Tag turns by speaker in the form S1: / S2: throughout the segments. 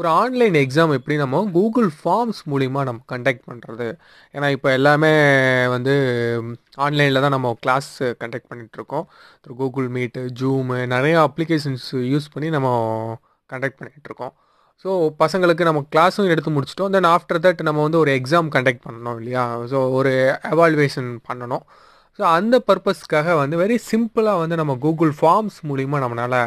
S1: ஒரு online exam எப்படி நம்ம கூகுள் ஃபார்ம்ஸ் மூலிமா நம்ம கண்டக்ட் பண்ணுறது ஏன்னா இப்போ எல்லாமே வந்து ஆன்லைனில் தான் நம்ம கிளாஸ் கண்டக்ட் பண்ணிகிட்ருக்கோம் கூகுள் மீட்டு ஜூமு நிறைய அப்ளிகேஷன்ஸ் யூஸ் பண்ணி நம்ம கண்டக்ட் பண்ணிகிட்ருக்கோம் ஸோ பசங்களுக்கு நம்ம கிளாஸும் எடுத்து முடிச்சிட்டோம் தென் ஆஃப்டர் தட் நம்ம வந்து ஒரு எக்ஸாம் கண்டக்ட் பண்ணணும் இல்லையா ஸோ ஒரு அவால்வேஷன் பண்ணணும் ஸோ அந்த பர்பஸ்க்காக வந்து வெரி சிம்பிளாக வந்து நம்ம கூகுள் ஃபார்ம்ஸ் மூலிமா நம்மளால்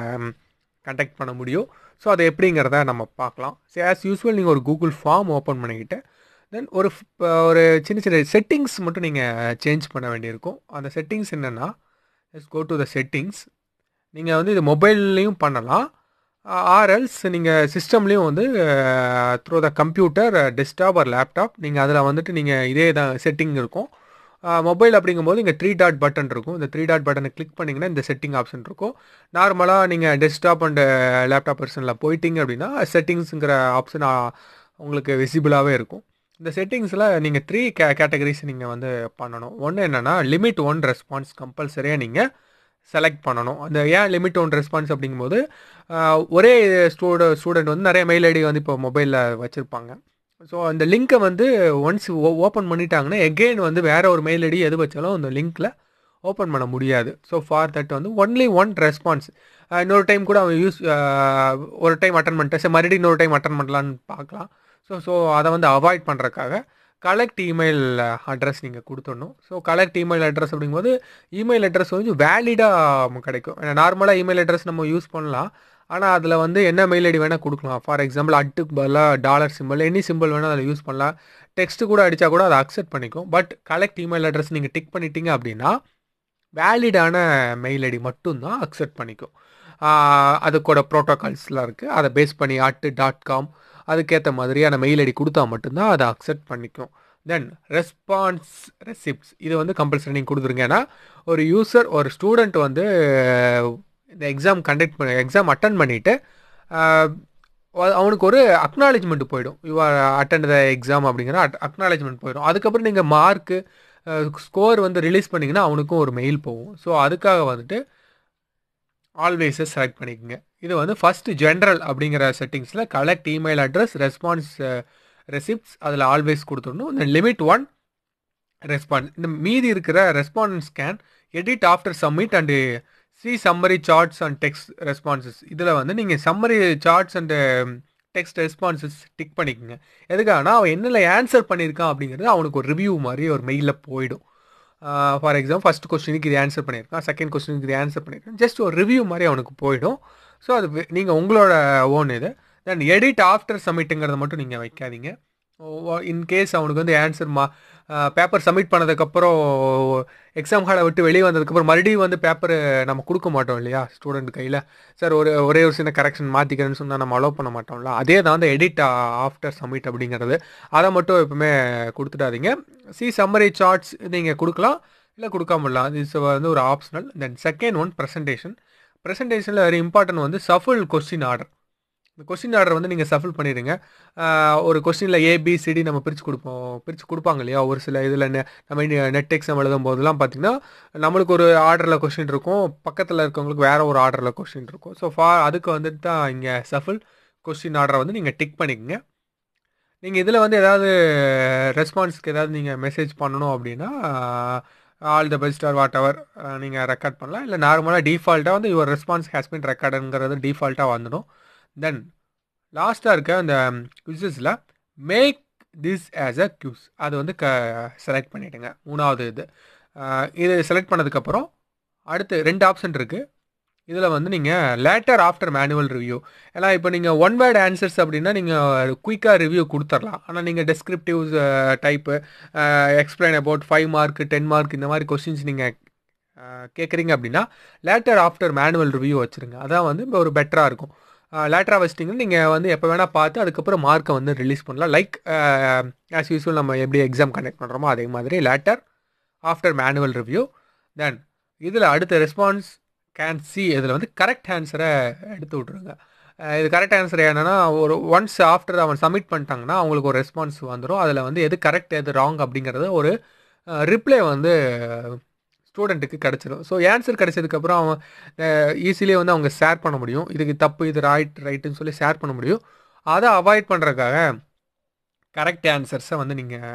S1: கண்டக்ட் பண்ண முடியும் ஸோ அது எப்படிங்கிறத நம்ம பார்க்கலாம் ஸோ ஆஸ் யூஸ்வல் நீங்கள் ஒரு கூகுள் ஃபார்ம் ஓப்பன் பண்ணிக்கிட்டு தென் ஒரு ஒரு சின்ன சின்ன செட்டிங்ஸ் மட்டும் நீங்கள் சேஞ்ச் பண்ண வேண்டியிருக்கும் அந்த செட்டிங்ஸ் என்னென்னா let's go to the settings நீங்கள் வந்து இது மொபைல்லையும் பண்ணலாம் ஆர்எல்ஸ் நீங்கள் சிஸ்டம்லேயும் வந்து through the computer desktop or laptop நீங்கள் அதில் வந்துட்டு நீங்கள் இதே தான் செட்டிங் இருக்கும் மொபைல் அப்படிங்கும்போது இங்கே த்ரீ டாட் பட்டன் இருக்கும் இந்த த்ரீ டாட் பட்டனை கிளிக் பண்ணிங்கன்னா இந்த செட்டிங் ஆப்ஷன் இருக்கும் நார்மலாக நீங்கள் டெஸ்க்டாப் அண்ட் லேப்டாப் பர்சனில் போயிட்டீங்க அப்படின்னா செட்டிங்ஸுங்கிற ஆப்ஷன் உங்களுக்கு விசிபிளாகவே இருக்கும் இந்த செட்டிங்ஸில் நீங்கள் த்ரீ கே கேட்டகரிஸ் நீங்கள் வந்து பண்ணணும் ஒன்று என்னென்னா லிமிட் ஒன் ரெஸ்பான்ஸ் கம்பல்சரியாக நீங்கள் செலக்ட் பண்ணணும் அந்த ஏன் லிமிட் ஒன் ரெஸ்பான்ஸ் அப்படிங்கும்போது ஒரே ஸ்டூடெண்ட் ஸ்டூடெண்ட் வந்து நிறைய மெயில் ஐடி வந்து இப்போ மொபைலில் வச்சுருப்பாங்க ஸோ அந்த லிங்க்கை வந்து ஒன்ஸ் ஓ ஓப்பன் பண்ணிட்டாங்கன்னா எகெயின் வந்து வேறு ஒரு மெயில் ஐடி எது வச்சாலும் அந்த லிங்க்கில் ஓப்பன் பண்ண முடியாது ஸோ ஃபார் தட் வந்து ஒன்லி ஒன் ரெஸ்பான்ஸ் இன்னொரு டைம் கூட அவன் யூஸ் ஒரு டைம் அட்டன் பண்ணிட்டேன் சரி மறுபடியும் இன்னொரு டைம் அட்டன் பண்ணலான்னு பார்க்கலாம் ஸோ ஸோ அதை வந்து அவாய்ட் பண்ணுறக்காக கலெக்ட் இமெயில் அட்ரஸ் நீங்கள் கொடுத்துடணும் ஸோ கலெக்ட் இமெயில் அட்ரஸ் அப்படிங்கும்போது இமெயில் அட்ரஸ் கொஞ்சம் வேலிடாக கிடைக்கும் ஏன்னா நார்மலாக இமெயில் அட்ரஸ் நம்ம யூஸ் பண்ணலாம் ஆனால் அதில் வந்து என்ன மெயில் ஐடி வேணால் கொடுக்கலாம் ஃபார் எக்ஸாம்பிள் அட்டுக்கு பதிலாக டாலர் சிம்பிள் எனி சிம்பிள் வேணால் அதில் யூஸ் பண்ணலாம் டெக்ஸ்ட்டு கூட அடித்தா கூட அதை அக்செப்ட் பண்ணிக்கும் பட் கலெக்ட் இமெயில் அட்ரஸ் நீங்கள் டிக் பண்ணிட்டீங்க அப்படின்னா வேலிடான மெயில் ஐடி மட்டும்தான் அக்செப்ட் பண்ணிக்கும் அதுக்கூட ப்ரோட்டோகால்ஸ்லாம் இருக்குது அதை பேஸ் பண்ணி அட்டு டாட் காம் அதுக்கேற்ற மாதிரியான மெயில் ஐடி கொடுத்தா மட்டும்தான் அதை அக்செப்ட் பண்ணிக்கும் தென் ரெஸ்பான்ஸ் ரெசிப்ட்ஸ் இது வந்து கம்பல்சரி நீங்கள் கொடுத்துருங்க ஏன்னா ஒரு யூசர் ஒரு ஸ்டூடெண்ட் வந்து இந்த எக்ஸாம் கண்டக்ட் பண்ண எக்ஸாம் அட்டன் பண்ணிவிட்டு அவனுக்கு ஒரு அக்னாலேஜ்மெண்ட் போயிடும் யூஆர் அட்டன் த எக்ஸாம் அப்படிங்கிற அட் அக்னாலேஜ்மெண்ட் போயிடும் அதுக்கப்புறம் நீங்கள் மார்க்கு ஸ்கோர் வந்து ரிலீஸ் பண்ணிங்கன்னா அவனுக்கும் ஒரு மெயில் போகும் ஸோ அதுக்காக வந்துட்டு ஆல்வேஸை செலக்ட் பண்ணிக்கோங்க இது வந்து ஃபஸ்ட்டு ஜென்ரல் அப்படிங்கிற செட்டிங்ஸில் collect email address response receipts அதில் ஆல்வேஸ் கொடுத்துடணும் இந்த லிமிட் ஒன் ரெஸ்பான்ஸ் இந்த மீதி இருக்கிற response can edit after submit and see summary charts and text responses இதில் வந்து நீங்கள் summary charts and text responses tick பண்ணிக்கோங்க எதுக்காகனா அவன் என்னில் ஆன்சர் பண்ணியிருக்கான் அப்படிங்கிறது அவனுக்கு ஒரு ரிவ்யூ மாதிரி ஒரு மெயிலில் போயிடும் ஃபார் எக்ஸாம்பிள் ஃபஸ்ட் கொஸ்டினுக்கு இது ஆன்சர் பண்ணியிருக்கான் செகண்ட் கொஸ்டினுக்கு இது ஆன்சர் பண்ணியிருக்கான் ஜஸ்ட் ஒரு ரிவ்யூ மாதிரி அவனுக்கு போயிடும் ஸோ அது நீங்கள் உங்களோட ஓன் இது தென் எடிட் ஆஃப்டர் சப்மிட்டுங்கிறத மட்டும் நீங்கள் வைக்காதீங்க இன்கேஸ் அவனுக்கு வந்து ஆன்சர் மா பேப்பர் சப்மிட் பண்ணதுக்கப்புறம் எக்ஸாம் ஹாலை விட்டு வெளியே வந்ததுக்கப்புறம் மறுபடியும் வந்து பேப்பர் நம்ம கொடுக்க மாட்டோம் இல்லையா ஸ்டூடெண்ட் கையில் சார் ஒரு ஒரே ஒரு சின்ன கரெக்ஷன் மாற்றிக்கிறேன்னு சொன்னால் நம்ம அலோவ் பண்ண மாட்டோம்ல அதே தான் வந்து எடிட் ஆஃப்டர் சப்மிட் அப்படிங்கிறது அதை மட்டும் எப்பவுமே கொடுத்துடாதீங்க சி சம்மரி சார்ட்ஸ் நீங்கள் கொடுக்கலாம் இல்லை கொடுக்காமலாம் இது வந்து ஒரு optional then second one presentation ப்ரெசன்டேஷனில் வெரி இம்பார்ட்டன்ட் வந்து சஃபுல் கொஸ்டின் ஆர்டர் இந்த கொஸ்டின் ஆர்டர் வந்து நீங்கள் சஃபில் பண்ணிடுங்க ஒரு கொஸ்டினில் ஏபிசிடி நம்ம பிரித்து கொடுப்போம் பிரித்து கொடுப்பாங்க இல்லையா ஒரு சில இதில் நம்ம நெட் எக்ஸாம் எழுதும் போதெல்லாம் பார்த்திங்கன்னா நம்மளுக்கு ஒரு ஆர்டரில் கொஸ்டின் இருக்கும் பக்கத்தில் இருக்கவங்களுக்கு வேறு ஒரு ஆர்டரில் கொஸ்டின் இருக்கும் ஸோ ஃபா அதுக்கு வந்துட்டு தான் இங்கே சஃபில் கொஸ்டின் ஆர்டரை வந்து நீங்கள் டிக் பண்ணிக்கோங்க நீங்கள் இதில் வந்து எதாவது ரெஸ்பான்ஸ்க்கு ஏதாவது நீங்கள் மெசேஜ் பண்ணணும் அப்படின்னா all the best or whatever நீங்கள் ரெக்கார்ட் பண்ணலாம் இல்லை நார்மலாக டிஃபால்ட்டாக வந்து யுவர் ரெஸ்பான்ஸ் ஹேஸ் பின் ரெக்கார்டுங்கிறது டிஃபால்ட்டாக வந்துடும் தென் லாஸ்ட்டாக இருக்க அந்த குவிசஸில் make this as a quiz அது வந்து க செலக்ட் பண்ணிவிடுங்க மூணாவது இது இது செலக்ட் பண்ணதுக்கப்புறம் அடுத்து ரெண்டு ஆப்ஷன் இருக்குது இதில் வந்து நீங்கள் லேட்டர் ஆஃப்டர் மேனுவல் ரிவ்யூ ஏன்னா இப்போ நீங்கள் ஒன் வேர்ட் ஆன்சர்ஸ் அப்படின்னா நீங்கள் குயிக்காக ரிவ்யூ கொடுத்துர்லாம் ஆனால் நீங்கள் descriptive type explain about five mark ten mark இந்த மாதிரி கொஸ்டின்ஸ் நீங்கள் கேட்குறீங்க அப்படின்னா லேட்டர் ஆஃப்டர் மேனுவல் ரிவ்யூ வச்சுருங்க அதான் வந்து இப்போ ஒரு பெட்டராக இருக்கும் லேட்டராக வச்சிட்டிங்கன்னா நீங்கள் வந்து எப்போ வேணால் பார்த்து அதுக்கப்புறம் மார்க்கை வந்து ரிலீஸ் பண்ணலாம் லைக் ஆஸ் யூஸ்வல் நம்ம எப்படி எக்ஸாம் கண்டக்ட் பண்ணுறோமோ அதே மாதிரி later after manual review then இதில் அடுத்த ரெஸ்பான்ஸ் கேன் சி இதில் வந்து கரெக்ட் ஆன்சரை எடுத்து விட்ருங்க இது கரெக்ட் ஆன்சர் என்னென்னா ஒரு ஒன்ஸ் ஆஃப்டர் அவன் சப்மிட் பண்ணிட்டாங்கன்னா அவங்களுக்கு ஒரு ரெஸ்பான்ஸ் வந்துடும் அதில் வந்து எது கரெக்ட் எது ராங் அப்படிங்கிறத ஒரு ரிப்ளை வந்து ஸ்டூடெண்ட்டுக்கு கிடச்சிடும் ஸோ ஆன்சர் கிடச்சதுக்கப்புறம் அவன் ஈஸிலே வந்து அவங்க ஷேர் பண்ண முடியும் இதுக்கு தப்பு இது ரைட் ரைட்டுன்னு சொல்லி ஷேர் பண்ண முடியும் அதை அவாய்ட் பண்ணுறதுக்காக கரெக்ட் ஆன்சர்ஸை வந்து நீங்கள்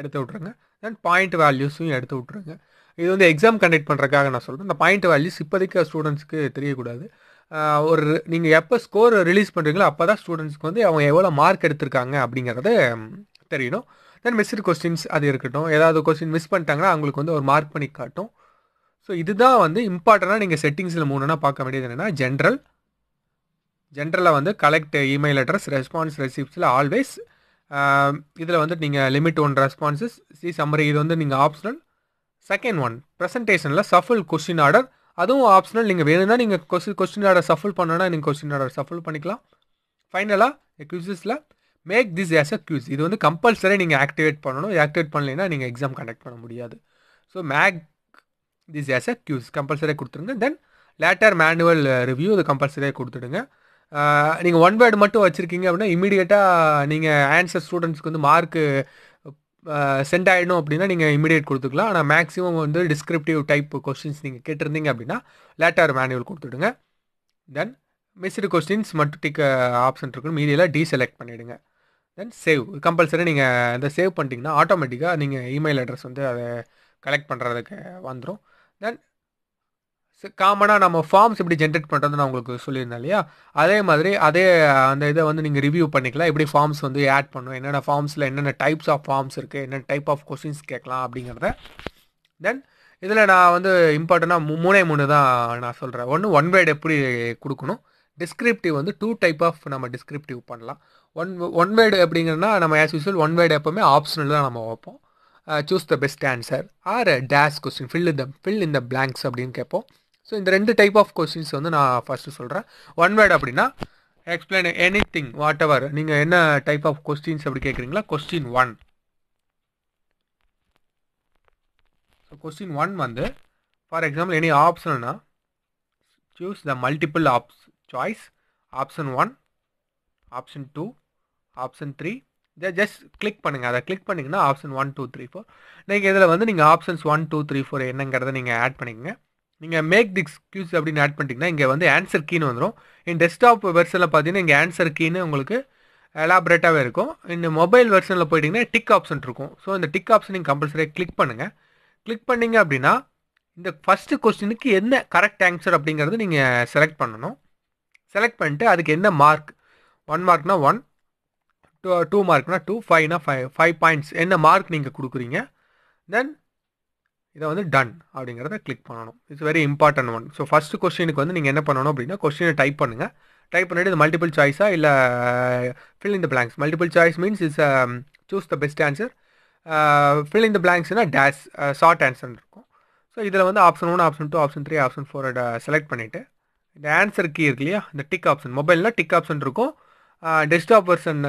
S1: எடுத்து விட்ருங்க தென் பாயிண்ட் வேல்யூஸும் எடுத்து விட்ருங்க இது வந்து எக்ஸாம் கண்டக்ட் பண்ணுறதுக்காக நான் சொல்கிறேன் இந்த பாயிண்ட் வேல்யூஸ் இப்போதைக்கு ஸ்டூடெண்ட்ஸ்க்கு தெரியக்கூடாது ஒரு நீங்கள் எப்போ ஸ்கோர் ரிலீஸ் பண்ணுறீங்களோ அப்போ தான் ஸ்டூடெண்ட்ஸ்க்கு வந்து அவங்க எவ்வளோ மார்க் எடுத்திருக்காங்க அப்படிங்கிறத தெரியணும் தென் மிஸ்டு கொஸ்டின்ஸ் அது இருக்கட்டும் ஏதாவது கொஸ்டின் மிஸ் பண்ணிட்டாங்கன்னா அவங்களுக்கு வந்து ஒரு மார்க் பண்ணி காட்டும் ஸோ இதுதான் வந்து இம்பார்ட்டண்டாக நீங்கள் செட்டிங்ஸில் மூணுனா பார்க்க வேண்டியது என்னென்னா ஜென்ரல் ஜென்ரலாக வந்து கலெக்ட் இமெயில் அட்ரஸ் ரெஸ்பான்ஸ் ரெசிப்ஸில் ஆல்வேஸ் இதில் வந்து நீங்கள் limit one responses see summary இது வந்து நீங்கள் ஆப்ஷனல் செகண்ட் ஒன் ப்ரெசன்டேஷனில் சஃபுல் கொஸ்டின் ஆர்டர் அதுவும் ஆப்ஷனல் நீங்கள் வேணும்னா நீங்கள் கொஸ்டின் கொஸ்டின் ஆர்டர் சஃபுல் பண்ணோன்னா நீங்கள் கொஸ்டின் ஆர்டர் சஃபுல் பண்ணிக்கலாம் ஃபைனலாக எக்யூசஸில் மேக் திஸ் எஸ் க்யூஸ் இது வந்து கம்பல்சரி நீங்கள் ஆக்டிவேட் பண்ணணும் ஆக்டிவேட் பண்ணலைனா நீங்கள் எக்ஸாம் கண்டக்ட் பண்ண முடியாது so make this as quiz கம்பல்சரியாக கொடுத்துருங்க தென் லேட்டர் மேனுவல் ரிவ்யூ அது கம்பல்சரியாக கொடுத்துடுங்க நீங்கள் ஒன் வேர்டு மட்டும் வச்சுருக்கீங்க அப்படின்னா இமீடியட்டாக நீங்கள் ஆன்சர் ஸ்டூடெண்ட்ஸ்க்கு வந்து மார்க்கு சென்ட் ஆகிடும் அப்படின்னா நீங்கள் இமீடியட் கொடுத்துக்கலாம் ஆனால் மேக்ஸிமம் வந்து டிஸ்கிரிப்டிவ் டைப் கொஸ்டின்ஸ் நீங்கள் கேட்டிருந்தீங்க அப்படின்னா லேட்டர் மேனுவல் கொடுத்துடுங்க தென் மிஸ்டு கொஸ்டின்ஸ் மட்டும் டிக்க ஆப்ஷன் இருக்கணும் மீடியில் டீ செலக்ட் பண்ணிவிடுங்க தென் சேவ் கம்பல்சரி நீங்கள் இதை சேவ் பண்ணிட்டீங்கன்னா ஆட்டோமேட்டிக்காக நீங்கள் இமெயில் அட்ரஸ் வந்து அதை கலெக்ட் பண்ணுறதுக்கு வந்துடும் தென் காமனாக நம்ம ஃபார்ம்ஸ் எப்படி ஜென்ரேட் பண்ணுறது நான் உங்களுக்கு சொல்லியிருந்தேன் இல்லையா அதே மாதிரி அதே அந்த இதை வந்து நீங்கள் ரிவ்யூ பண்ணிக்கலாம் எப்படி ஃபார்ம்ஸ் வந்து ஆட் பண்ணும் என்னென்ன ஃபார்ம்ஸில் என்னென்ன டைப்ஸ் ஆஃப் ஃபார்ம்ஸ் இருக்குது என்னென்ன டைப் ஆஃப் கொஷின்ஸ் கேட்கலாம் அப்படிங்கிறத தென் இதில் நான் வந்து இம்பார்ட்டண்ட்டாக மூணே மூணு தான் நான் சொல்கிறேன் ஒன்று ஒன் வேர்டு எப்படி கொடுக்கணும் டிஸ்கிரிப்டிவ் வந்து டூ டைப் ஆஃப் நம்ம டிஸ்கிரிப்டிவ் பண்ணலாம் ஒன் ஒன் வேர்டு அப்படிங்கிறனா நம்ம ஆஸ் யூஸ்வல் ஒன் வேர்டு எப்போவுமே ஆப்ஷனல் தான் நம்ம வைப்போம் choose the best answer or dash question fill இந்த ஃபில் இந்த பிளாங்க்ஸ் அப்படின்னு கேட்போம் ஸோ இந்த ரெண்டு டைப் ஆஃப் கொஸ்டின்ஸ் வந்து நான் ஃபஸ்ட்டு சொல்கிறேன் ஒன் வேர்டு அப்படின்னா explain anything whatever நீங்கள் என்ன டைப் ஆஃப் கொஸ்டின்ஸ் அப்படி கேட்குறீங்களா question one so question one வந்து ஃபார் எக்ஸாம்பிள் எனி ஆப்ஷன்னா சூஸ் த மல்டிபிள் ஆப்ஸ் choice option one option two option three just click பண்ணுங்கள் அதை கிளிக் பண்ணிங்கன்னா option one two three four நீங்கள் இதில் வந்து நீங்கள் options one two three four என்னங்கிறத நீங்கள் ஆட் பண்ணிக்கங்க நீங்கள் மேக் திக்ஸ் க்யூஸ் அப்படின்னு ஆட் பண்ணிட்டீங்கன்னா இங்கே வந்து ஆன்சர் கீன்னு வந்துடும் இன் டெஸ்க்டாப் வெர்ஷனில் பார்த்தீங்கன்னா இங்கே ஆன்சர் கீன்னு உங்களுக்கு எலாபரேட்டாகவே இருக்கும் இந்த மொபைல் வெர்ஷனில் போயிட்டிங்கன்னா டிக் ஆப்ஷன் இருக்கும் ஸோ இந்த டிக் ஆப்ஷன் நீங்கள் கம்பல்சரியாக கிளிக் பண்ணுங்கள் கிளிக் பண்ணிங்க அப்படின்னா இந்த ஃபஸ்ட்டு கொஸ்டினுக்கு என்ன கரெக்ட் ஆன்சர் அப்படிங்கிறது நீங்கள் செலக்ட் பண்ணணும் செலக்ட் பண்ணிட்டு அதுக்கு என்ன மார்க் ஒன் மார்க்னா ஒன் டூ டூ மார்க்னா டூ ஃபைவ்னா ஃபைவ் ஃபைவ் பாயிண்ட்ஸ் என்ன மார்க் நீங்கள் கொடுக்குறீங்க தென் இதை வந்து டன் அப்படிங்கிறத கிளிக் பண்ணணும் it's very important one so first கொஸ்டினுக்கு வந்து நீங்கள் என்ன பண்ணணும் அப்படின்னா கொஸ்டினை டைப் பண்ணுங்கள் டைப் பண்ணிட்டு இது மல்டிபிள் சாய்ஸா இல்லை fill in the blanks multiple choice means it's choose the best answer fill in the பிளாங்க்ஸ்னா டேஸ் ஷார்ட் ஆன்சர்னு இருக்கும் ஸோ இதில் வந்து option one option two option three ஆப்ஷன் ஃபோரோட செலக்ட் பண்ணிவிட்டு இந்த ஆன்சர் கீ இருக்கு இல்லையா இந்த டிக் ஆப்ஷன் மொபைலில் டிக் ஆப்ஷன் இருக்கும் டெஸ்க்டாப் வெர்ஷன்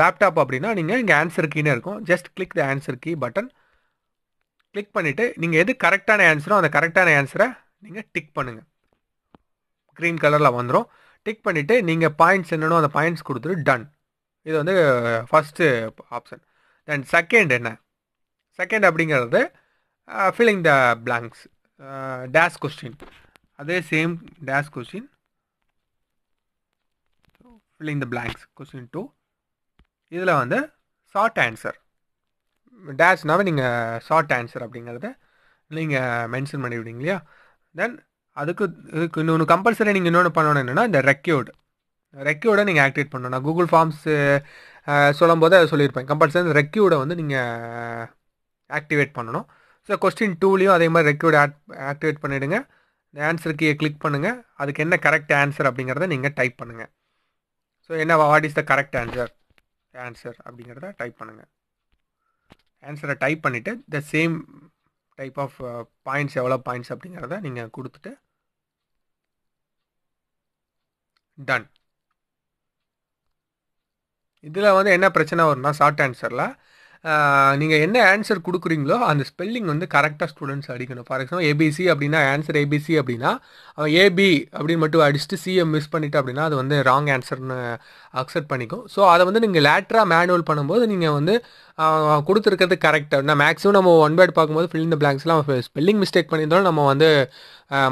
S1: லேப்டாப் அப்படின்னா நீங்கள் இங்கே ஆன்சர் கீனே இருக்கும் just click the answer key button click பண்ணிவிட்டு நீங்கள் எது கரெக்டான ஆன்சரோ அந்த கரெக்டான ஆன்சரை நீங்கள் டிக் பண்ணுங்கள் க்ரீன் கலரில் வந்துடும் டிக் பண்ணிவிட்டு நீங்கள் பாயிண்ட்ஸ் என்னென்னோ அந்த பாயிண்ட்ஸ் கொடுத்துட்டு டன் இது வந்து ஃபஸ்ட்டு ஆப்ஷன் தென் செகண்ட் என்ன செகண்ட் அப்படிங்கிறது filling the blanks dash question அதே same dash question filling the blanks question two இதில் வந்து ஷார்ட் ஆன்சர் டேஷ்னாவே நீங்கள் ஷார்ட் ஆன்சர் அப்படிங்கிறத நீங்கள் மென்ஷன் பண்ணிவிடுங்க இல்லையா தென் அதுக்கு இதுக்கு இன்னொன்று கம்பல்சரி நீங்கள் இன்னொன்று பண்ணணும் என்னென்னா இந்த ரெக்யூர்டு ரெக்யூர்டை நீங்கள் ஆக்டிவேட் பண்ணணும் நான் கூகுள் ஃபார்ம்ஸு சொல்லும்போது அதை சொல்லியிருப்பேன் கம்பல்சரி ரெக்யூர்டை வந்து நீங்கள் ஆக்டிவேட் பண்ணணும் ஸோ கொஸ்டின் டூலேயும் அதே மாதிரி ரெக்யூர்டு ஆட் ஆக்டிவேட் பண்ணிவிடுங்க ஆன்சர் கீயை கிளிக் பண்ணுங்கள் அதுக்கு என்ன கரெக்ட் ஆன்சர் அப்படிங்கிறத நீங்கள் டைப் பண்ணுங்கள் ஸோ என்ன what is the correct answer answer அப்படிங்கிறத டைப் பண்ணுங்கள் ஆன்சரை டைப் பண்ணிவிட்டு the same type of points எவ்வளோ பாயிண்ட்ஸ் அப்படிங்கிறத நீங்கள் கொடுத்துட்டு டன் இதில் வந்து என்ன பிரச்சனை வரும்னா ஷார்ட் ஆன்சரில் நீங்கள் என்ன ஆன்சர் கொடுக்குறீங்களோ அந்த ஸ்பெல்லிங் வந்து கரெக்டாக ஸ்டூடெண்ட்ஸ் அடிக்கணும் ஃபார் எக்ஸாம்பிள் ஏபிசி அப்படின்னா ஆன்சர் ஏபிசி அப்படின்னா அவன் ஏபி அப்படின்னு மட்டும் அடிச்சுட்டு சிஎம் மிஸ் பண்ணிட்டு அப்படின்னா அது வந்து ராங் ஆன்சர்னு அக்செப்ட் பண்ணிக்கும் ஸோ அதை வந்து நீங்கள் லேட்ராக மேனுவல் பண்ணும்போது நீங்கள் வந்து கொடுத்துருக்கிறது கரெக்டாக நான் மேக்ஸிமம் நம்ம ஒன் பேர்ட் பார்க்கும்போது ஃபில் இந்த பிளாங்க்ஸ்லாம் ஸ்பெல்லிங் மிஸ்டேக் பண்ணியிருந்தாலும் நம்ம வந்து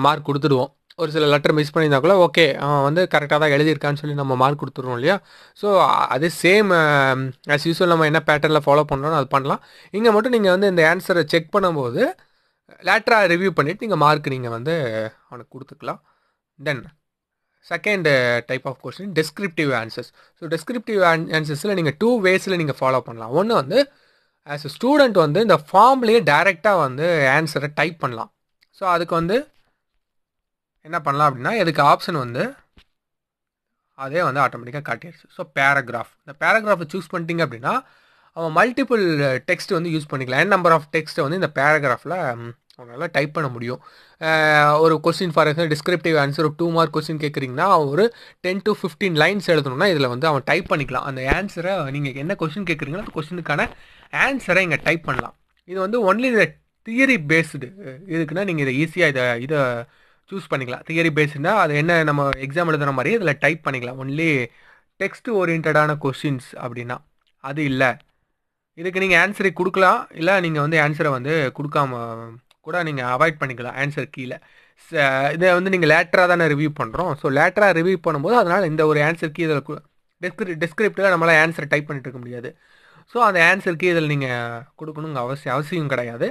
S1: மார்க் கொடுத்துடுவோம் ஒரு சில லெட்டர் மிஸ் பண்ணியிருந்தா கூட ஓகே அவன் வந்து கரெக்டாக தான் எழுதியிருக்கான்னு சொல்லி நம்ம மார்க் கொடுத்துருவோம் இல்லையா ஸோ அது சேம் ஆஸ் யூஸ்வல் நம்ம என்ன பேட்டர்னில் ஃபாலோ பண்ணுறோம் அது பண்ணலாம் இங்கே மட்டும் நீங்கள் வந்து இந்த ஆன்சரை செக் பண்ணும்போது லேட்டராக ரிவ்யூ பண்ணிவிட்டு நீங்கள் மார்க் நீங்கள் வந்து அவனுக்கு கொடுத்துக்கலாம் then second type of question descriptive answers so descriptive ஆன்சர்ஸில் நீங்கள் டூ வேஸில் நீங்கள் ஃபாலோ பண்ணலாம் ஒன்று வந்து ஆஸ் எ ஸ்டூடெண்ட் வந்து இந்த ஃபார்ம்லேயே டைரெக்டாக வந்து ஆன்சரை டைப் பண்ணலாம் ஸோ அதுக்கு வந்து என்ன பண்ணலாம் அப்படின்னா இதுக்கு ஆப்ஷன் வந்து அதே வந்து ஆட்டோமேட்டிக்காக காட்டிடுச்சு ஸோ பேராகிராஃப் இந்த பேராகிராஃபை சூஸ் பண்ணிட்டீங்க அப்படின்னா அவன் மல்டிபிள் டெக்ஸ்ட் வந்து யூஸ் பண்ணிக்கலாம் என் நம்பர் ஆஃப் டெக்ஸ்ட்டை வந்து இந்த பேராகிராஃபில் அவங்களால டைப் பண்ண முடியும் ஒரு question for example descriptive answer ஒரு டூ மார்க் கொஸ்டின் கேட்குறீங்கன்னா ஒரு டென் டு ஃபிஃப்டீன் லைன்ஸ் எழுதணும்னா இதில் வந்து அவன் டைப் பண்ணிக்கலாம் அந்த ஆன்சரை நீங்கள் என்ன கொஸ்டின் கேட்குறீங்களோ அந்த கொஸ்டினுக்கான ஆன்சரை இங்கே டைப் பண்ணலாம் இது வந்து ஒன்லி இந்த தியரி பேஸ்டு இதுக்குன்னா நீங்கள் இதை ஈஸியாக இதை இதை சூஸ் பண்ணிக்கலாம் தியரி பேஸ்டாக அது என்ன நம்ம எக்ஸாம் எழுதுகிற மாதிரி அதில் டைப் பண்ணிக்கலாம் ஒன்லி டெக்ஸ்ட் ஓரியன்டான கொஸ்டின்ஸ் அப்படின்னா அது இல்லை இதுக்கு நீங்கள் ஆன்சரை கொடுக்கலாம் இல்லை நீங்கள் வந்து ஆன்சரை வந்து கொடுக்காம கூட நீங்கள் அவாய்ட் பண்ணிக்கலாம் ஆன்சர் கீழே இதை வந்து நீங்கள் லேட்டராக தானே ரிவ்யூ பண்ணுறோம் ஸோ லேட்டராக ரிவ்யூ பண்ணும்போது அதனால் இந்த ஒரு ஆன்சர் கீ இதில் டெஸ்கிரி டெஸ்கிரிப்டில் நம்மளால் ஆன்சர் டைப் பண்ணிட்டு இருக்க முடியாது ஸோ அந்த ஆன்சர் கீ இதில் நீங்கள் கொடுக்கணுங்க அவசியம் அவசியம் கிடையாது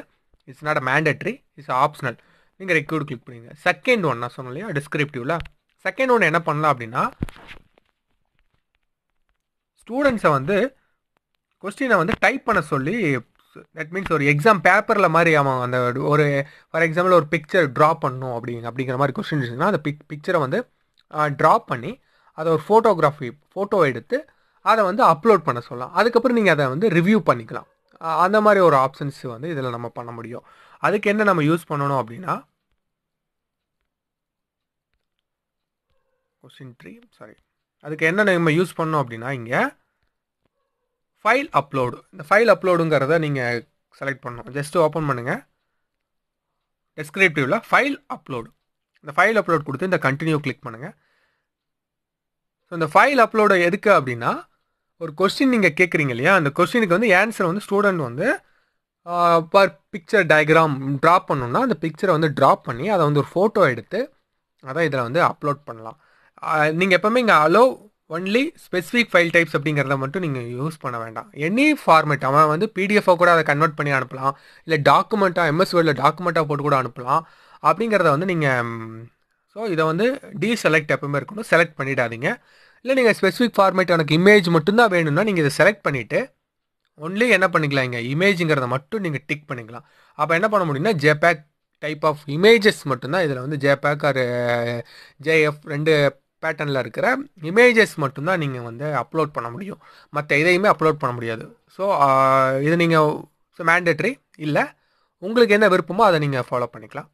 S1: it's not a mandatory it's optional நீங்கள் ரெக்யூர்டு கிளிக் பண்ணுங்க செகண்ட் ஒன் நான் சொன்னோம் இல்லையா டிஸ்கிரிப்டிவ்ல செகண்ட் ஒன் என்ன பண்ணலாம் அப்படின்னா ஸ்டூடெண்ட்ஸை வந்து கொஸ்டினை வந்து டைப் பண்ண சொல்லி தட் மீன்ஸ் ஒரு எக்ஸாம் பேப்பரில் மாதிரி அவன் அந்த ஒரு ஃபார் எக்ஸாம்பிள் ஒரு பிக்சர் ட்ரா பண்ணும் அப்படிங்க அப்படிங்கிற மாதிரி கொஸ்டின் இருந்துச்சுன்னா அந்த பிக் பிக்சரை வந்து ட்ரா பண்ணி அதை ஒரு ஃபோட்டோகிராஃபி ஃபோட்டோ எடுத்து அதை வந்து அப்லோட் பண்ண சொல்லலாம் அதுக்கப்புறம் நீங்கள் அதை வந்து ரிவ்யூ பண்ணிக்கலாம் அந்த மாதிரி ஒரு ஆப்ஷன்ஸ் வந்து இதில் நம்ம பண்ண முடியும் அதுக்கு என்ன நம்ம யூஸ் பண்ணணும் அப்படின்னா கொஸ்டின் ட்ரீ சாரி அதுக்கு என்ன நம்ம யூஸ் பண்ணோம் அப்படின்னா இங்கே ஃபைல் அப்லோடு இந்த ஃபைல் அப்லோடுங்கிறத நீங்கள் செலக்ட் பண்ணணும் ஜஸ்ட்டு ஓப்பன் பண்ணுங்கள் டெஸ்கிரிப்டிவில் ஃபைல் அப்லோடு இந்த ஃபைல் அப்லோட் கொடுத்து இந்த கண்டினியூ கிளிக் பண்ணுங்கள் ஸோ இந்த ஃபைல் அப்லோடு எதுக்கு அப்படின்னா ஒரு கொஸ்டின் நீங்கள் கேட்குறீங்க இல்லையா அந்த கொஸ்டினுக்கு வந்து ஏன்சர் வந்து ஸ்டூடெண்ட் வந்து பர் பிக்சர் டயக்ராம் ட்ரா பண்ணணும்னா அந்த பிக்சரை வந்து ட்ராப் பண்ணி அதை வந்து ஒரு ஃபோட்டோ எடுத்து அதை இதில் வந்து அப்லோட் பண்ணலாம் நீங்கள் எப்போவுமே இங்கே allow only specific file types அப்படிங்கிறத மட்டும் நீங்கள் யூஸ் பண்ண வேண்டாம் எனி ஃபார்மேட் அவன் வந்து பிடிஎஃபாக கூட அதை கன்வெர்ட் பண்ணி அனுப்பலாம் இல்லை டாக்குமெண்ட்டாக எம்எஸ் வேர்டில் டாக்குமெண்ட்டாக போட்டு கூட அனுப்பலாம் அப்படிங்கிறத வந்து நீங்கள் ஸோ இதை வந்து டி செலக்ட் எப்பவுமே இருக்கணும் செலக்ட் பண்ணிடாதீங்க இல்லை நீங்கள் ஸ்பெசிஃபிக் ஃபார்மேட் எனக்கு இமேஜ் மட்டும்தான் வேணும்னா நீங்கள் இதை செலக்ட் பண்ணிவிட்டு ஒன்லி என்ன பண்ணிக்கலாம் இங்கே இமேஜுங்கிறத மட்டும் நீங்கள் டிக் பண்ணிக்கலாம் அப்போ என்ன பண்ண முடியும்னா ஜேபேக் டைப் ஆஃப் இமேஜஸ் மட்டும்தான் இதில் வந்து ஜேபேக் ஆர் ஜேஎஃப் ரெண்டு பேட்டர்னில் இருக்கிற இமேஜஸ் மட்டும்தான் நீங்கள் வந்து அப்லோட் பண்ண முடியும் மற்ற எதையுமே அப்லோட் பண்ண முடியாது ஸோ இது நீங்கள் மேண்டட்ரி இல்லை உங்களுக்கு என்ன விருப்பமோ அதை நீங்கள் ஃபாலோ பண்ணிக்கலாம்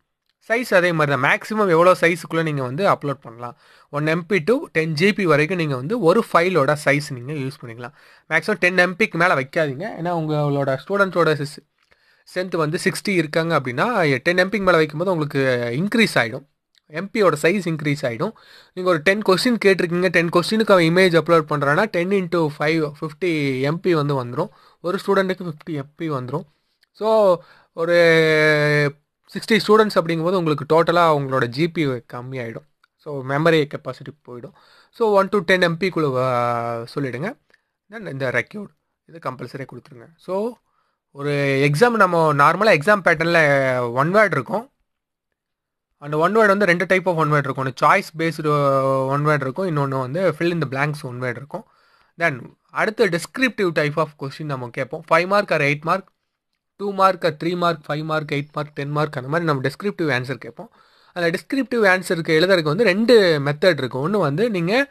S1: சைஸ் அதே மாதிரி தான் மேக்ஸிமம் எவ்வளோ சைஸுக்குள்ளே நீங்கள் வந்து அப்லோட் பண்ணலாம் one MB to ten GB வரைக்கும் நீங்கள் வந்து ஒரு ஃபைலோட சைஸ் நீங்கள் யூஸ் பண்ணிக்கலாம் மேக்ஸிமம் டென் எம்பிக்கு மேலே வைக்காதீங்க ஏன்னா உங்களோட ஸ்டூடெண்ட்ஸோட ஸ்ட்ரென்த் வந்து சிக்ஸ்டி இருக்காங்க அப்படின்னா டென் எம்பிக்கு மேலே வைக்கும்போது உங்களுக்கு இன்க்ரீஸ் ஆகிடும் எம்பியோட சைஸ் இன்க்ரீஸ் ஆகிடும் நீங்கள் ஒரு டென் கொஸ்டின் கேட்டிருக்கீங்க டென் கொஸ்டினுக்கு அவன் இமேஜ் அப்லோட் பண்ணுறான்னா ten into five fifty MB வந்து வந்துடும் ஒரு ஸ்டூடெண்ட்டுக்கு ஃபிஃப்டி எம்பி வந்துடும் ஸோ ஒரு சிக்ஸ்டி ஸ்டூடெண்ட்ஸ் அப்படிங்கும்போது உங்களுக்கு டோட்டலாக அவங்களோட ஜிபி கம்மியாயிடும் ஸோ மெமரி கெப்பாசிட்டி போயிடும் ஸோ ஒன் டு டென் எம்பிக்குள்ளே சொல்லிவிடுங்க தென் இந்த ரெக்யூர்ட் இது கம்பல்சரியாக கொடுத்துருங்க ஸோ ஒரு எக்ஸாம் நம்ம நார்மலாக எக்ஸாம் பேட்டர்னில் ஒன் வேர்ட் இருக்கும் அந்த ஒன் வேர்டு வந்து ரெண்டு டைப் ஆஃப் ஒன் வேர்டு இருக்கும் ஒன்று சாய்ஸ் பேஸ்டு ஒன் வேர்டு இருக்கும் இன்னொன்று வந்து fill in the blanks one word இருக்கும் தென் அடுத்து டிஸ்கிரிப்டிவ் டைப் ஆஃப் கொஸ்டின் நம்ம கேட்போம் five mark or eight mark two mark three mark five mark eight mark ten mark அந்த மாதிரி நம்ம டிஸ்கிரிப்டிவ் ஆன்சர் கேட்போம் அந்த டிஸ்கிரிப்டிவ் ஆன்சருக்கு எழுதுறதுக்கு வந்து ரெண்டு மெத்தட் இருக்கும் ஒன்று வந்து நீங்கள்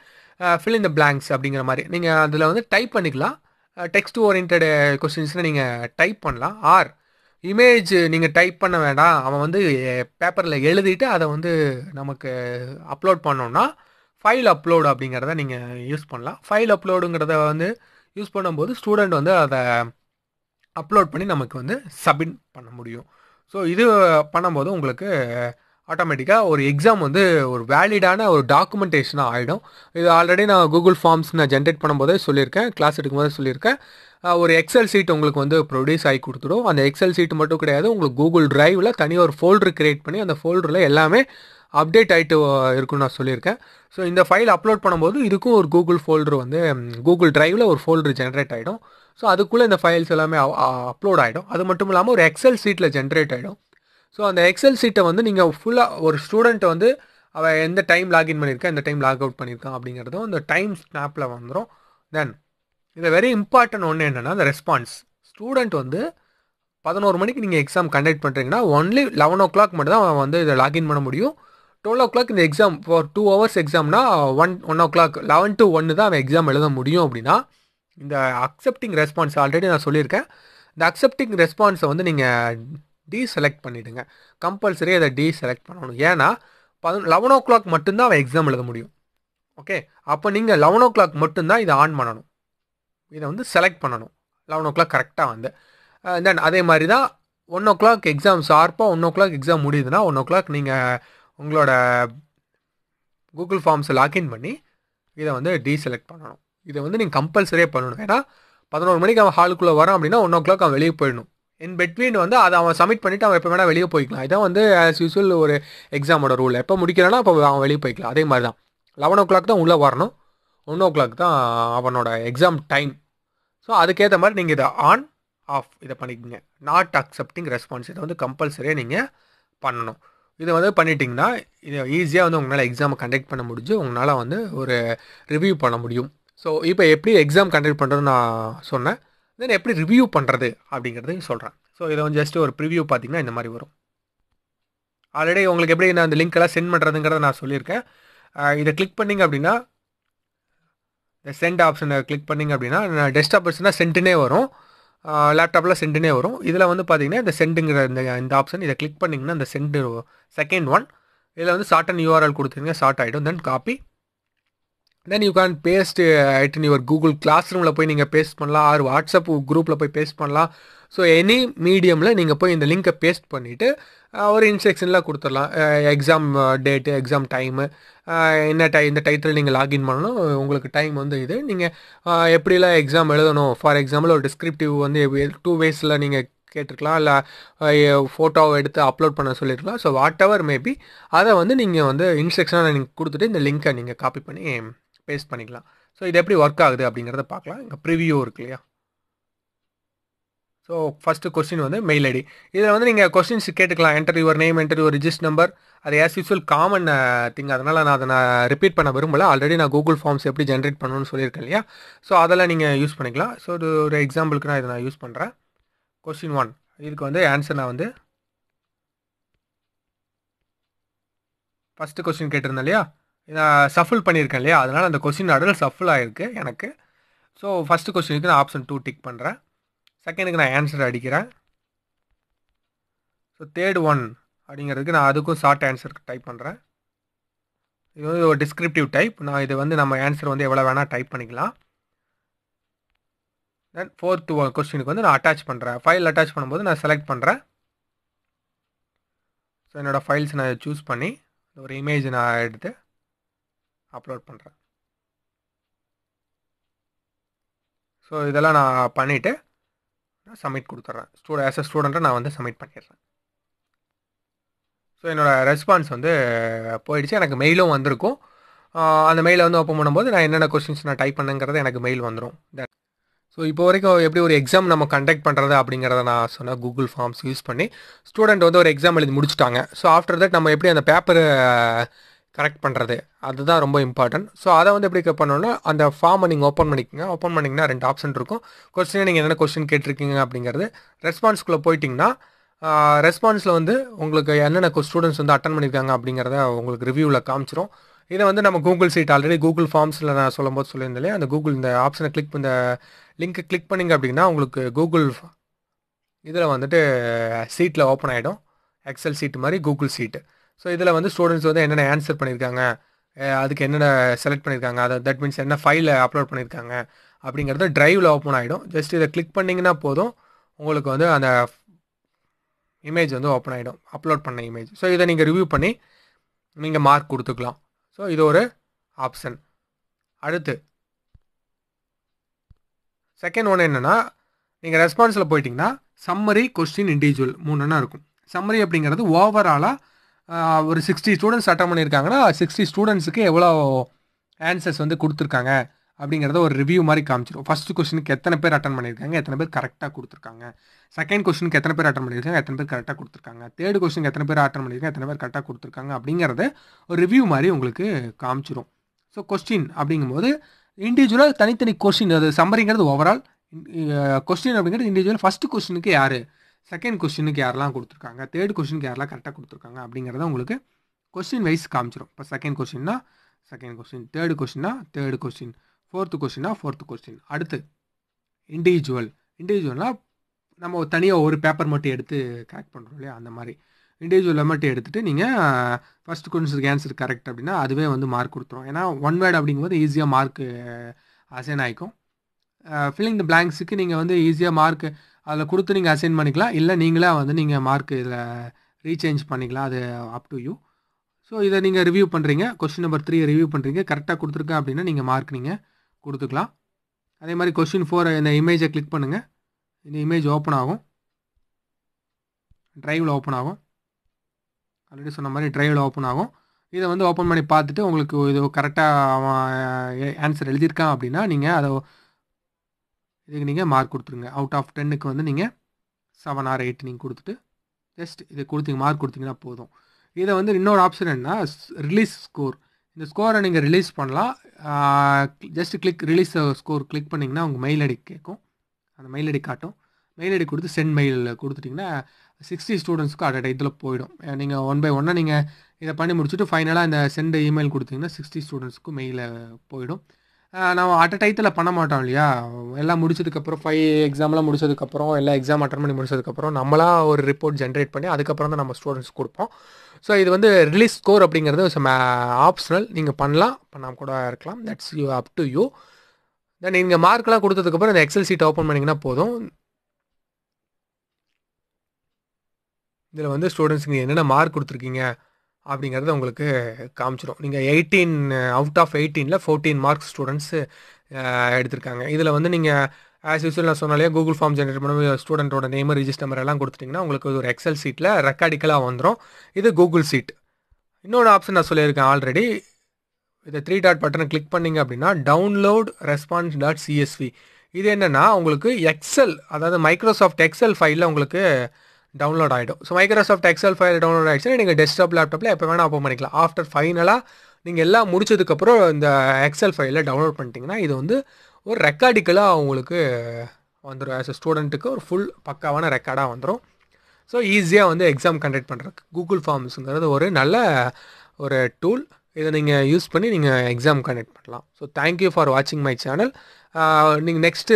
S1: ஃபில் இன் த பிளாங்க்ஸ் அப்படிங்கிற மாதிரி நீங்கள் அதில் வந்து டைப் பண்ணிக்கலாம் டெக்ஸ்ட் ஓரியன்ட் கொஸ்டின்ஸ்னால் நீங்கள் டைப் பண்ணலாம் ஆர் இமேஜ் நீங்கள் டைப் பண்ண வேண்டாம் அவன் வந்து பேப்பரில் எழுதிட்டு அதை வந்து நமக்கு அப்லோட் பண்ணோன்னா ஃபைல் அப்லோடு அப்படிங்கிறத நீங்கள் யூஸ் பண்ணலாம் ஃபைல் அப்லோடுங்கிறத வந்து யூஸ் பண்ணும்போது ஸ்டூடெண்ட் வந்து அதை அப்லோட் பண்ணி நமக்கு வந்து சப்மிட் பண்ண முடியும் ஸோ இது பண்ணும்போது உங்களுக்கு ஆட்டோமேட்டிக்காக ஒரு எக்ஸாம் வந்து ஒரு வேலிடான ஒரு டாக்குமெண்டேஷனாக ஆகிடும் இது ஆல்ரெடி நான் கூகுள் ஃபார்ம்ஸ் நான் ஜென்ரேட் பண்ணும்போதே சொல்லியிருக்கேன் கிளாஸ் எடுக்கும்போதே சொல்லியிருக்கேன் ஒரு எக்ஸல் சீட் உங்களுக்கு வந்து ப்ரொடியூஸ் ஆகி கொடுத்துடும் அந்த எக்ஸல் சீட் மட்டும் கிடையாது உங்களுக்கு கூகுள் ட்ரைவில் தனியாக ஒரு ஃபோல்டர் கிரியேட் பண்ணி அந்த ஃபோல்டரில் எல்லாமே அப்டேட் ஆகிட்டு இருக்குன்னு நான் சொல்லியிருக்கேன் ஸோ இந்த ஃபைல் அப்லோட் பண்ணும்போது இதுக்கும் ஒரு கூகுள் ஃபோல்டர் வந்து கூகுள் ட்ரைவில் ஒரு ஃபோல்டர் ஜென்ரேட் ஆகிடும் ஸோ அதுக்குள்ளே இந்த ஃபைல்ஸ் எல்லாமே அப்லோட் ஆகிடும் அது மட்டும் இல்லாமல் ஒரு எக்ஸல் சீட்டில் ஜென்ரேட் ஆகிடும் ஸோ அந்த எக்ஸல் சீட்டை வந்து நீங்கள் ஃபுல்லாக ஒரு ஸ்டூடெண்ட்டை வந்து அவள் எந்த டைம் லாகின் பண்ணியிருக்கா எந்த டைம் லாக் அவுட் பண்ணியிருக்கான் அப்படிங்கிறதும் அந்த டைம் ஸ்னாப்பில் வந்துடும் தென் இந்த வெரி இம்பார்ட்டன்ட் ஒன்று என்னென்னா அந்த ரெஸ்பான்ஸ் ஸ்டூடெண்ட் வந்து பதினோரு மணிக்கு நீங்கள் எக்ஸாம் கண்டக்ட் பண்ணுறீங்கன்னா ஒன்லி லெவன் ஓ கிளாக் மட்டும் தான் அவன் வந்து இதை லாகின் பண்ண முடியும் டுவெல் ஓ கிளாக் இந்த எக்ஸாம் ஃபார் டூ ஹவர்ஸ் எக்ஸாம்னா one one o'clock eleven to ஒன்று தான் அவன் எக்ஸாம் எழுத முடியும் அப்படின்னா இந்த அக்செப்டிங் ரெஸ்பான்ஸ் ஆல்ரெடி நான் சொல்லியிருக்கேன் இந்த அக்செப்டிங் ரெஸ்பான்ஸை வந்து நீங்கள் டீ செலக்ட் பண்ணிவிடுங்க கம்பல்சரி அதை டீ செலக்ட் பண்ணணும் ஏன்னா பதினொ லெவன் ஓ கிளாக் மட்டும்தான் அவன் எக்ஸாம் எழுத முடியும் ஓகே அப்போ நீங்கள் லெவன் ஓ கிளாக் மட்டும்தான் இதை ஆன் பண்ணணும் இதை வந்து செலக்ட் பண்ணணும் லெவன் ஓ கிளாக் கரெக்டாக வந்து தென் அதே மாதிரி தான் ஒன் ஓ கிளாக் எக்ஸாம் ஷார்ப்பாக ஒன் ஓ கிளாக் எக்ஸாம் முடியுதுன்னா ஒன் ஓ கிளாக் நீங்கள் உங்களோட கூகுள் ஃபார்ம்ஸை லாக்இன் பண்ணி இதை வந்து டீசெலக்ட் பண்ணணும் இதை வந்து நீங்கள் கம்பல்சரியாக பண்ணணும் ஏன்னா பதினோரு மணிக்கு அவன் ஹாலுக்குள்ளே வரான் அப்படின்னா ஒன் ஓ கிளாக் அவன் வெளியே போயிடணும் இன் பெட்வீன் வந்து அதை அவன் சப்மிட் பண்ணிவிட்டு அவன் எப்போ வேணால் வெளியே போய்க்கலாம் இதான் வந்து ஆஸ் யூஸ்வல் ஒரு எக்ஸாமோட ரூல் எப்போ முடிக்கிறானோ அப்போ அவன் வெளியே போய்க்கலாம் அதே மாதிரி தான் லெவன் ஓ கிளாக் தான் உள்ளே வரணும் ஒன் ஓ கிளாக் தான் அவனோட எக்ஸாம் டைம் ஸோ அதுக்கேற்ற மாதிரி நீங்கள் இதை ஆன் ஆஃப் இதை பண்ணிக்கோங்க நாட் அக்செப்டிங் ரெஸ்பான்ஸ் இதை வந்து கம்பல்சரியாக நீங்கள் பண்ணணும் இதை வந்து பண்ணிட்டீங்கன்னா இது ஈஸியாக வந்து உங்களால் எக்ஸாமை கண்டக்ட் பண்ண முடிஞ்சு உங்களால் வந்து ஒரு ரிவ்யூ பண்ண முடியும் ஸோ இப்போ எப்படி எக்ஸாம் கண்டக்ட் பண்ணுறதுன்னு நான் சொன்னேன் தென் எப்படி ரிவ்யூ பண்ணுறது அப்படிங்கிறதையும் சொல்கிறேன் ஸோ இதை வந்து ஜஸ்ட் ஒரு ப்ரிவ்யூ பார்த்திங்கன்னா இந்த மாதிரி வரும் ஆல்ரெடி உங்களுக்கு எப்படி நான் அந்த லிங்க்கெல்லாம் சென்ட் பண்ணுறதுங்கிறத நான் சொல்லியிருக்கேன் இதை கிளிக் பண்ணிங்க அப்படின்னா சென்ட் ஆப்ஷனை கிளிக் பண்ணிங்க அப்படின்னா டெஸ்க்டாப் வச்சுனா சென்ட்டுனே வரும் லேப்டாப்பில் சென்ட்டுனே வரும் இதில் வந்து பார்த்தீங்கன்னா இந்த சென்டுங்கிற இந்த இந்த ஆப்ஷன் இதை கிளிக் பண்ணிங்கன்னா இந்த சென்டு செகண்ட் ஒன் இதில் வந்து ஷார்ட் அண்ட் யூஆர்எல் கொடுத்துருங்க ஷார்ட் ஆகிடும் then copy then you can paste at in your Google class ரூமில் போய் நீங்கள் பேஸ்ட் பண்ணலாம் ஆர் வாட்ஸ்அப் குரூப்பில் போய் பேஸ்ட் பண்ணலாம் ஸோ எனி மீடியமில் நீங்கள் போய் இந்த லிங்க்கை பேஸ்ட் பண்ணிவிட்டு uh, ஒரு இன்ஸ்ட்ரக்ஷன்லாம் கொடுத்துடலாம் எக்ஸாம் டேட்டு எக்ஸாம் டைமு என்ன டை இந்த டைத்தில் நீங்கள் லாகின் பண்ணணும் உங்களுக்கு டைம் வந்து இது நீங்கள் uh, எப்படிலாம் எக்ஸாம் எழுதணும் ஃபார் எக்ஸாம்பிள் ஒரு டிஸ்கிரிப்டிவ் வந்து டூ வேஸில் நீங்கள் கேட்டிருக்கலாம் இல்லை ஃபோட்டோவை uh, எடுத்து அப்லோட் பண்ண சொல்லியிருக்கலாம் ஸோ வாட் எவர் மேபி அதை வந்து நீங்கள் வந்து இன்ஸ்ட்ரக்ஷனாக நீங்கள் கொடுத்துட்டு இந்த லிங்க்கை நீங்கள் காப்பி பண்ணி பேஸ்ட் பண்ணிக்கலாம் ஸோ இது எப்படி ஒர்க் ஆகுது அப்படிங்கிறத பார்க்கலாம் இங்கே ப்ரிவியூ இருக்கு இல்லையா ஸோ ஃபஸ்ட்டு கொஸ்டின் வந்து மெயில் ஐடி இதில் வந்து நீங்கள் கொஸ்டின்ஸ் கேட்டுக்கலாம் enter your name enter your register number அது ஆஸ் யூஸ்வல் காமன் திங் அதனால் நான் அதை நான் ரிப்பீட் பண்ண விரும்பல ஆல்ரெடி நான் கூகுள் ஃபார்ம்ஸ் எப்படி ஜென்ரேட் பண்ணணும்னு சொல்லியிருக்கேன் இல்லையா ஸோ அதெல்லாம் நீங்கள் யூஸ் பண்ணிக்கலாம் ஸோ இது ஒரு எக்ஸாம்பிளுக்கு நான் இதை நான் யூஸ் பண்ணுறேன் கொஸ்டின் ஒன் இதுக்கு வந்து ஆன்சர் நான் வந்து ஃபஸ்ட்டு கொஸ்டின் கேட்டிருந்தேன் இல்லையா நான் சஃபிள் பண்ணியிருக்கேன் இல்லையா அதனால் அந்த கொஸ்டின் ஆர்டர் சஃபிள் ஆகிருக்கு எனக்கு ஸோ ஃபஸ்ட்டு கொஸ்டினுக்கு நான் ஆப்ஷன் டூ டிக் பண்ணுறேன் செகண்டுக்கு நான் ஆன்சர் அடிக்கிறேன் ஸோ தேர்ட் ஒன் அப்படிங்கிறதுக்கு நான் அதுக்கும் ஷார்ட் ஆன்சர் டைப் பண்ணுறேன் இது வந்து ஒரு டிஸ்கிரிப்டிவ் டைப் நான் இது வந்து நம்ம ஆன்சர் வந்து எவ்வளோ வேணால் டைப் பண்ணிக்கலாம் தென் ஃபோர்த் கொஸ்டினுக்கு வந்து நான் அட்டாச் பண்ணுறேன் ஃபைல் அட்டாச் பண்ணும்போது நான் செலக்ட் பண்ணுறேன் ஸோ என்னோடய ஃபைல்ஸ் நான் சூஸ் பண்ணி ஒரு இமேஜ் நான் எடுத்து அப்லோட் பண்ணுறேன் ஸோ இதெல்லாம் நான் பண்ணிவிட்டு நான் சப்மிட் கொடுத்துட்றேன் ஸ்டூ ஆஸ் அ ஸ்டூடெண்ட்டை நான் வந்து சப்மிட் பண்ணிடுறேன் ஸோ என்னோடய ரெஸ்பான்ஸ் வந்து போயிடுச்சு எனக்கு மெயிலும் வந்திருக்கும் அந்த மெயிலை வந்து ஓப்பன் பண்ணும்போது நான் என்னென்ன கொஸ்டின்ஸ் நான் டைப் பண்ணுங்கிறது எனக்கு மெயில் வந்துடும் ஸோ இப்போ வரைக்கும் எப்படி ஒரு எக்ஸாம் நம்ம கண்டக்ட் பண்ணுறது அப்படிங்கிறத நான் சொன்னேன் கூகுள் ஃபார்ம்ஸ் யூஸ் பண்ணி ஸ்டூடெண்ட் வந்து ஒரு எக்ஸாம் எழுதி முடிச்சுட்டாங்க ஸோ ஆஃப்டர் தட் நம்ம எப்படி அந்த பேப்பர் கரெக்ட் பண்ணுறது அதுதான் ரொம்ப இம்பார்ட்டன்ட் ஸோ அதை வந்து எப்படி பண்ணணும்னா அந்த ஃபார்மை நீங்கள் ஓப்பன் பண்ணிக்கோங்க ஓப்பன் பண்ணிங்கன்னா ரெண்டு ஆப்ஷன் இருக்கும் கொஸ்டினை நீங்கள் என்னென்ன கொஸ்டின் கேட்டிருக்கீங்க அப்படிங்கிறது ரெஸ்பான்ஸ்குள்ளே போயிட்டிங்கன்னா ரெஸ்பான்ஸில் வந்து உங்களுக்கு என்னென்ன ஸ்டூடெண்ட்ஸ் வந்து அட்டன் பண்ணியிருக்காங்க அப்படிங்கிறத உங்களுக்கு ரிவ்யூவில் காமிச்சிரும் இதை வந்து நம்ம கூகுள் சீட் ஆல்ரெடி கூகுள் ஃபார்ம்ஸில் நான் சொல்லும்போது சொல்லியிருந்தேன் அந்த கூகுள் இந்த ஆப்ஷனை கிளிக் இந்த லிங்க்கை கிளிக் பண்ணிங்க அப்படின்னா உங்களுக்கு கூகுள் இதில் வந்துட்டு சீட்டில் ஓப்பன் ஆகிடும் எக்ஸல் சீட் மாதிரி கூகுள் சீட்டு ஸோ இதில் வந்து ஸ்டூடெண்ட்ஸ் வந்து என்னென்ன ஆன்சர் பண்ணியிருக்காங்க அதுக்கு என்னென்ன செலக்ட் பண்ணியிருக்காங்க அதை தட் மீன்ஸ் என்ன ஃபைலில் அப்லோட் பண்ணியிருக்காங்க அப்படிங்கிறது ட்ரைவில் ஓப்பன் ஆகிடும் ஜஸ்ட் இதை கிளிக் பண்ணிங்கன்னா போதும் உங்களுக்கு வந்து அந்த இமேஜ் வந்து ஓப்பன் ஆகிடும் அப்லோட் பண்ண இமேஜ் ஸோ இதை நீங்கள் ரிவ்யூ பண்ணி நீங்கள் மார்க் கொடுத்துக்கலாம் ஸோ இது ஒரு ஆப்ஷன் அடுத்து செகண்ட் ஒன்று என்னென்னா நீங்கள் ரெஸ்பான்ஸில் போயிட்டிங்கன்னா சம்மரி கொஸ்டின் இண்டிவிஜுவல் மூணுன்னா இருக்கும் சம்மரி அப்படிங்கிறது ஓவராலாக ஒரு சிக்ஸ்டி ஸ்டூடெண்ட்ஸ் அட்டன் பண்ணியிருக்காங்கன்னா சிக்ஸ்டி ஸ்டூடெண்ட்ஸுக்கு எவ்வளோ ஆன்சர்ஸ் வந்து கொடுத்துருக்காங்க அப்படிங்கிறத ஒரு ரிவ்யூ மாதிரி காமிச்சிடும் ஃபஸ்ட் கொஸ்டினுக்கு எத்தனை பேர் அட்டன் பண்ணியிருக்காங்க எத்தனை பேர் கரெக்டாக கொடுத்துருக்காங்க செகண்ட் கொஸ்டினுக்கு எத்தனை பேர் அட்டன் பண்ணியிருக்காங்க எத்தனை பேர் கரெக்டாக கொடுத்துருக்காங்க தேர்ட் கொஸ்டினுக்கு எத்தனை பேர் அட்டன் பண்ணியிருக்காங்க எத்தனை பேர் கரெக்டாக கொடுத்துருக்காங்க அப்படிங்கிறத ஒரு ரிவ்யூ மாதிரி உங்களுக்கு காமிச்சிடும் ஸோ கொஸ்டின் அப்படிங்கும்போது இண்டிவிஜுவலாக தனித்தனி கொஸ்டின் அது சம்மரிங்கிறது ஓவரால் கொஸ்டின் அப்படிங்கிறது இண்டிவிஜுவல் ஃபஸ்ட்டு கொஸ்டினுக்கு யார் செகண்ட் கொஸ்டினுக்கு யாரெல்லாம் கொடுத்துருக்காங்க தேர்ட் கொஸ்டினுக்கு யாரெல்லாம் கரெக்டாக கொடுத்துருக்காங்க அப்படிங்கிறத உங்களுக்கு கொஸ்டின் வைஸ் காமிச்சிடும் இப்போ செகண்ட் கொஸ்டின்னா செகண்ட் கொஸ்டின் தேர்டு கொஸ்டின்னா தேர்ட் கொஸ்டின் ஃபோர்த்து கொஸ்டின்னா ஃபோர்த்து கொஸ்டின் அடுத்து இண்டிவிஜுவல் இண்டிவிஜுவல்னால் நம்ம தனியாக ஒரு பேப்பர் மட்டும் எடுத்து கரெக்ட் பண்ணுறோம் இல்லையா அந்த மாதிரி இண்டிவிஜுவலில் மட்டும் எடுத்துகிட்டு நீங்கள் ஃபஸ்ட் கொஸ்டின் ஆன்சர் கரெக்ட் அப்படின்னா அதுவே வந்து மார்க் கொடுத்துரும் ஏன்னா ஒன் வேர்டு அப்படிங்கும்போது ஈஸியாக மார்க்கு அசைன் ஆகிக்கும் ஃபில்லிங் த பிளாங்க்ஸுக்கு நீங்கள் வந்து ஈஸியாக மார்க் அதில் கொடுத்து நீங்கள் அசைன் பண்ணிக்கலாம் இல்லை நீங்களே வந்து நீங்கள் மார்க் இதில் ரீசேஞ்ச் பண்ணிக்கலாம் அது அப் டு யூ ஸோ இதை நீங்கள் ரிவ்யூ பண்ணுறீங்க கொஸ்டின் நம்பர் த்ரீ ரிவ்யூ பண்ணுறீங்க கரெக்டாக கொடுத்துருக்கேன் அப்படின்னா நீங்கள் மார்க் நீங்கள் கொடுத்துக்கலாம் அதே மாதிரி கொஸ்டின் ஃபோர் இந்த இமேஜை கிளிக் பண்ணுங்கள் இந்த இமேஜ் ஓப்பன் ஆகும் ட்ரைவில் ஓப்பன் ஆகும் ஆல்ரெடி சொன்ன மாதிரி ட்ரைவில் ஓப்பன் ஆகும் இதை வந்து ஓப்பன் பண்ணி பார்த்துட்டு உங்களுக்கு இது கரெக்டாக அவன் ஆன்சர் எழுதியிருக்கான் அப்படின்னா நீங்கள் அதை இதுக்கு நீங்கள் மார்க் கொடுத்துருங்க அவுட் ஆஃப் டென்னுக்கு வந்து நீங்கள் செவன் ஆர் எயிட் நீங்கள் கொடுத்துட்டு ஜஸ்ட் இதை கொடுத்தீங்க மார்க் கொடுத்தீங்கன்னா போதும் இதை வந்து இன்னொரு ஆப்ஷன் என்ன ரிலீஸ் ஸ்கோர் இந்த ஸ்கோரை நீங்கள் ரிலீஸ் பண்ணலாம் just click release score click பண்ணிங்கன்னா உங்கள் மெயில் ஐடி கேட்கும் அந்த மெயில் ஐடி காட்டும் மெயில் ஐடி கொடுத்து சென்ட் மெயில் கொடுத்துட்டிங்கன்னா சிக்ஸ்டி ஸ்டூடெண்ட்ஸ்க்கு அட் இதில் போயிடும் நீங்கள் ஒன் பை ஒன்னாக நீங்கள் இதை பண்ணி முடிச்சுட்டு ஃபைனலாக இந்த சென்ட் இமெயில் கொடுத்தீங்கன்னா சிக்ஸ்டி ஸ்டூடெண்ட்ஸ்க்கு மெயிலில் போயிடும் நம்ம அட் அ பண்ண மாட்டோம் இல்லையா எல்லாம் முடிச்சதுக்கப்புறம் ஃபைவ் எக்ஸாம்லாம் முடிச்சதுக்கப்புறம் எல்லா எக்ஸாம் அட்டன் பண்ணி முடிச்சதுக்கப்புறம் நம்மளாக ஒரு ரிப்போர்ட் ஜென்ரேட் பண்ணி அதுக்கப்புறம் தான் நம்ம ஸ்டூடெண்ட்ஸ் கொடுப்போம் ஸோ இது வந்து ரிலீஸ் ஸ்கோர் அப்படிங்கிறது ஆப்ஷனல் நீங்கள் பண்ணலாம் பண்ணாமல் கூட இருக்கலாம் that's you up to you then நீங்கள் மார்க்லாம் கொடுத்ததுக்கப்புறம் இந்த எக்ஸல் சீட் ஓப்பன் பண்ணிங்கன்னா போதும் இதில் வந்து ஸ்டூடெண்ட்ஸுக்கு என்னென்ன மார்க் கொடுத்துருக்கீங்க அப்படிங்கிறத உங்களுக்கு காமிச்சிடும் நீங்கள் எயிட்டீன் அவுட் ஆஃப் எயிட்டீனில் ஃபோர்டீன் மார்க்ஸ் ஸ்டூடெண்ட்ஸு எடுத்திருக்காங்க இதில் வந்து நீங்கள் ஆஸ் யூஸ்வல் நான் சொன்னாலே கூகுள் ஃபார்ம் ஜென்ரேட் பண்ணி ஸ்டூடெண்ட்டோட நேம் ரிஜிஸ்டர் நம்பர் எல்லாம் கொடுத்துட்டிங்கன்னா உங்களுக்கு ஒரு எக்ஸல் சீட்டில் ரெக்கார்டிக்கலாக வந்துடும் இது கூகுள் சீட் இன்னொரு ஆப்ஷன் நான் சொல்லியிருக்கேன் ஆல்ரெடி இதை த்ரீ டாட் பட்டனை கிளிக் பண்ணிங்க அப்படின்னா டவுன்லோட் ரெஸ்பான்ஸ் டாட் சிஎஸ்வி இது என்னென்னா உங்களுக்கு எக்ஸல் அதாவது மைக்ரோசாஃப்ட் எக்ஸல் ஃபைலில் உங்களுக்கு டவுன்லோட் ஆகிடும் so Microsoft Excel file download ஆகிடுச்சுன்னா நீங்கள் டெஸ்க்டாப் லேப்டாப்பில் எப்போ வேணால் ஓப்பன் பண்ணிக்கலாம் ஆஃப்டர் ஃபைனலாக நீங்கள் எல்லாம் முடிச்சதுக்கப்புறம் இந்த எக்ஸல் ஃபைலில் டவுன்லோட் பண்ணிட்டீங்கன்னா இது வந்து ஒரு ரெக்கார்டிக்கலாக உங்களுக்கு வந்துடும் ஆஸ் அ ஸ்டூடெண்ட்டுக்கு ஒரு ஃபுல் பக்காவான ரெக்கார்டாக வந்துடும் ஸோ ஈஸியாக வந்து எக்ஸாம் கண்டக்ட் பண்ணுறதுக்கு கூகுள் ஃபார்ம்ஸுங்கிறது ஒரு நல்ல ஒரு டூல் இதை நீங்கள் யூஸ் பண்ணி நீங்கள் எக்ஸாம் கண்டக்ட் பண்ணலாம் ஸோ தேங்க்யூ ஃபார் வாட்சிங் மை சேனல் நீங்கள் நெக்ஸ்ட்டு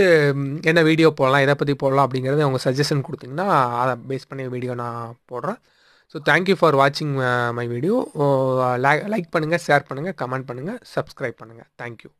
S1: என்ன வீடியோ போடலாம் எதை பற்றி போடலாம் அப்படிங்கிறத உங்கள் சஜஷன் கொடுத்தீங்கன்னா அதை பேஸ் பண்ணி வீடியோ நான் போடுறேன் ஸோ தேங்க்யூ ஃபார் வாட்சிங் மை வீடியோ லைக் பண்ணுங்கள் ஷேர் பண்ணுங்கள் கமெண்ட் பண்ணுங்கள் சப்ஸ்கிரைப் பண்ணுங்கள் தேங்க்யூ